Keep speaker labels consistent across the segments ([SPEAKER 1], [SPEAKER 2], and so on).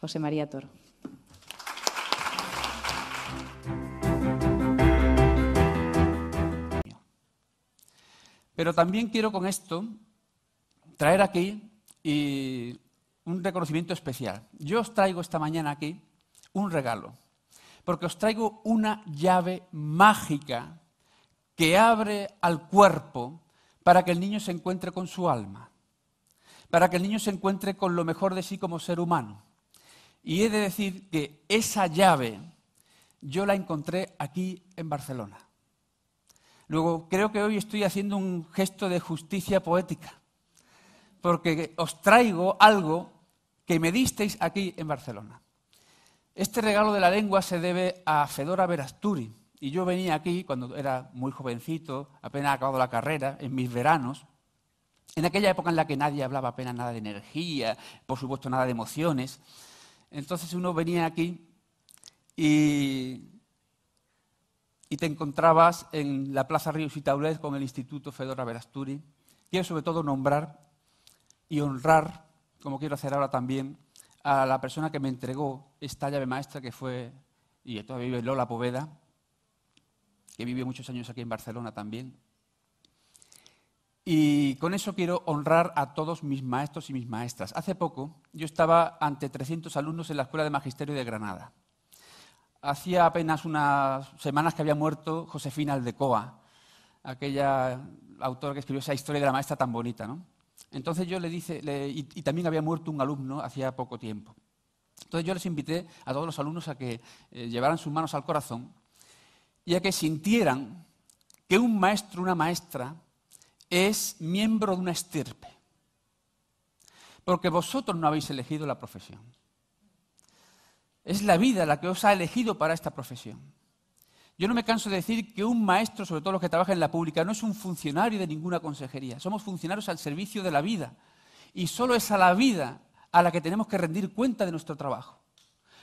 [SPEAKER 1] José María Toro. Pero también quiero con esto traer aquí y eh, un reconocimiento especial. Yo os traigo esta mañana aquí un regalo, porque os traigo una llave mágica que abre al cuerpo para que el niño se encuentre con su alma, para que el niño se encuentre con lo mejor de sí como ser humano. Y he de decir que esa llave yo la encontré aquí en Barcelona. Luego, creo que hoy estoy haciendo un gesto de justicia poética, porque os traigo algo que me disteis aquí en Barcelona. Este regalo de la lengua se debe a Fedora Verasturi. Y yo venía aquí cuando era muy jovencito, apenas acabado la carrera, en mis veranos, en aquella época en la que nadie hablaba apenas nada de energía, por supuesto nada de emociones. Entonces uno venía aquí y, te encontrabas en la Plaza Ríos y Taulet con el Instituto Fedora Verasturi. Quiero sobre todo nombrar y honrar, como quiero hacer ahora también, a la persona que me entregó esta llave maestra que fue, y todavía vive Lola Poveda, que vivió muchos años aquí en Barcelona también, y con eso quiero honrar a todos mis maestros y mis maestras. Hace poco yo estaba ante 300 alumnos en la Escuela de Magisterio de Granada. Hacía apenas unas semanas que había muerto Josefina Aldecoa, aquella autora que escribió esa historia de la maestra tan bonita. ¿no? Entonces yo le dije, y, también había muerto un alumno hacía poco tiempo. Entonces yo les invité a todos los alumnos a que eh, llevaran sus manos al corazón y a que sintieran que un maestro, una maestra, es miembro de una estirpe. Porque vosotros no habéis elegido la profesión. Es la vida la que os ha elegido para esta profesión. Yo no me canso de decir que un maestro, sobre todo los que trabajan en la pública, no es un funcionario de ninguna consejería. Somos funcionarios al servicio de la vida. Y solo es a la vida a la que tenemos que rendir cuenta de nuestro trabajo.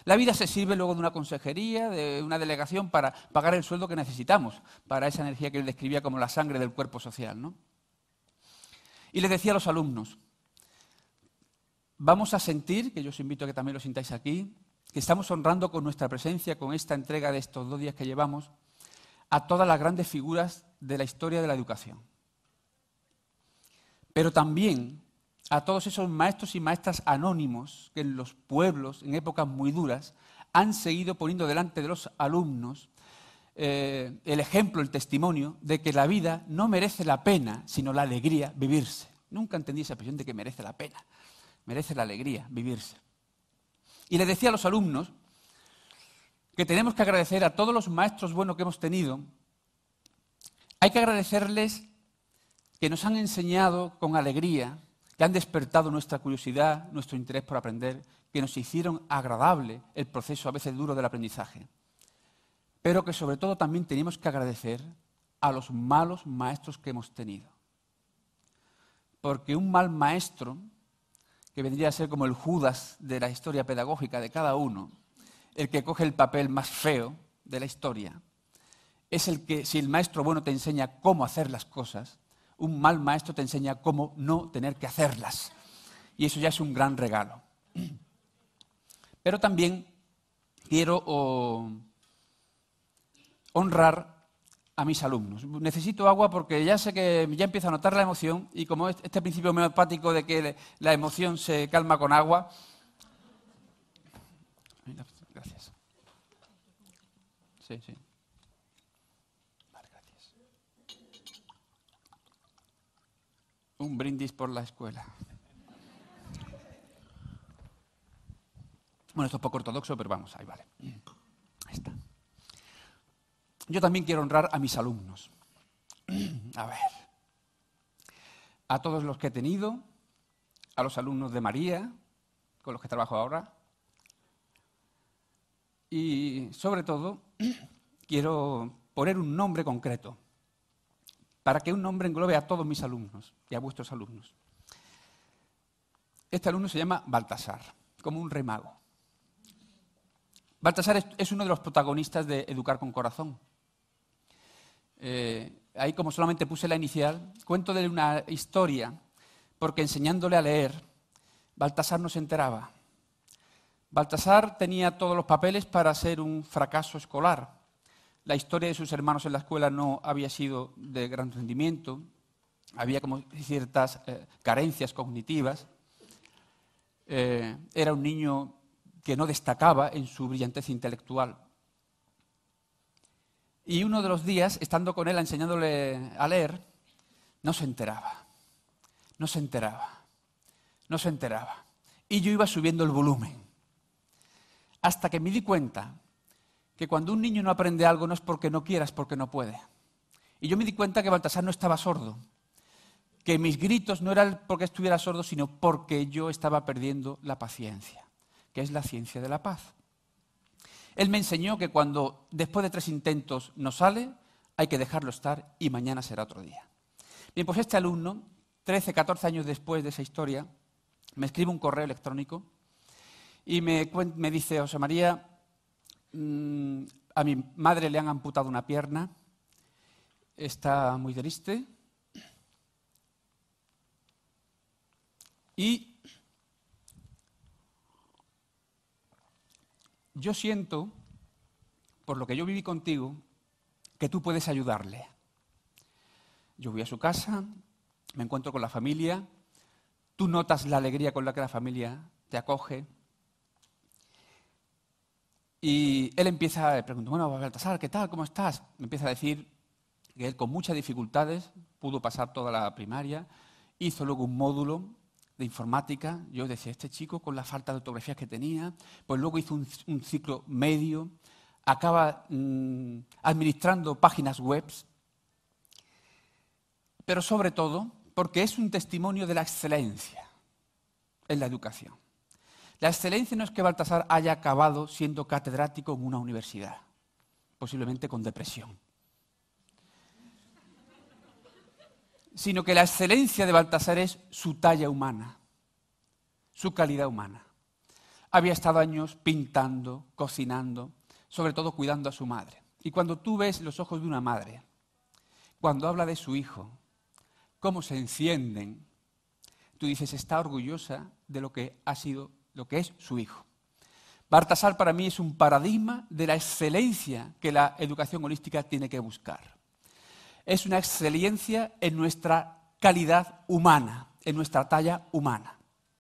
[SPEAKER 1] La vida se sirve luego de una consejería, de una delegación para pagar el sueldo que necesitamos, para esa energía que él describía como la sangre del cuerpo social. ¿no? Y les decía a los alumnos, vamos a sentir, que yo os invito a que también lo sintáis aquí, que estamos honrando con nuestra presencia, con esta entrega de estos dos días que llevamos, a todas las grandes figuras de la historia de la educación. Pero también a todos esos maestros y maestras anónimos que en los pueblos, en épocas muy duras, han seguido poniendo delante de los alumnos eh, el ejemplo, el testimonio de que la vida no merece la pena, sino la alegría vivirse. Nunca entendí esa expresión de que merece la pena, merece la alegría vivirse. Y le decía a los alumnos que tenemos que agradecer a todos los maestros buenos que hemos tenido, hay que agradecerles que nos han enseñado con alegría, que han despertado nuestra curiosidad, nuestro interés por aprender, que nos hicieron agradable el proceso a veces duro del aprendizaje pero que sobre todo también tenemos que agradecer a los malos maestros que hemos tenido. Porque un mal maestro, que vendría a ser como el Judas de la historia pedagógica de cada uno, el que coge el papel más feo de la historia, es el que, si el maestro bueno te enseña cómo hacer las cosas, un mal maestro te enseña cómo no tener que hacerlas. Y eso ya es un gran regalo. Pero también quiero honrar a mis alumnos. Necesito agua porque ya sé que ya empiezo a notar la emoción y como este principio homeopático de que la emoción se calma con agua. Gracias. Sí, sí. Vale, gracias. Un brindis por la escuela. Bueno, esto es poco ortodoxo, pero vamos, ahí vale. Yo también quiero honrar a mis alumnos. A ver, a todos los que he tenido, a los alumnos de María, con los que trabajo ahora, y sobre todo quiero poner un nombre concreto, para que un nombre englobe a todos mis alumnos y a vuestros alumnos. Este alumno se llama Baltasar, como un remago. Baltasar es uno de los protagonistas de Educar con Corazón, eh, ahí como solamente puse la inicial, cuento de una historia, porque enseñándole a leer, Baltasar no se enteraba. Baltasar tenía todos los papeles para ser un fracaso escolar. La historia de sus hermanos en la escuela no había sido de gran rendimiento, había como ciertas eh, carencias cognitivas. Eh, era un niño que no destacaba en su brillantez intelectual. Y uno de los días, estando con él, enseñándole a leer, no se enteraba, no se enteraba, no se enteraba. Y yo iba subiendo el volumen. Hasta que me di cuenta que cuando un niño no aprende algo no es porque no quieras, porque no puede. Y yo me di cuenta que Baltasar no estaba sordo, que mis gritos no eran porque estuviera sordo, sino porque yo estaba perdiendo la paciencia, que es la ciencia de la paz. Él me enseñó que cuando después de tres intentos no sale, hay que dejarlo estar y mañana será otro día. Bien, pues este alumno, 13, 14 años después de esa historia, me escribe un correo electrónico y me, dice, José María, mm, a mi madre le han amputado una pierna, está muy triste y yo siento, por lo que yo viví contigo, que tú puedes ayudarle. Yo voy a su casa, me encuentro con la familia, tú notas la alegría con la que la familia te acoge. Y él empieza, a pregunto, bueno, Baltasar, ¿qué tal? ¿Cómo estás? Me empieza a decir que él con muchas dificultades pudo pasar toda la primaria, hizo luego un módulo de informática. Yo decía, este chico con la falta de autografías que tenía, pues luego hizo un, ciclo medio, acaba mm, administrando páginas web, pero sobre todo porque es un testimonio de la excelencia en la educación. La excelencia no es que Baltasar haya acabado siendo catedrático en una universidad, posiblemente con depresión. sino que la excelencia de Baltasar es su talla humana, su calidad humana. Había estado años pintando, cocinando, sobre todo cuidando a su madre. Y cuando tú ves los ojos de una madre, cuando habla de su hijo, cómo se encienden, tú dices, está orgullosa de lo que ha sido, lo que es su hijo. Baltasar para mí es un paradigma de la excelencia que la educación holística tiene que buscar es una excelencia en nuestra calidad humana, en nuestra talla humana.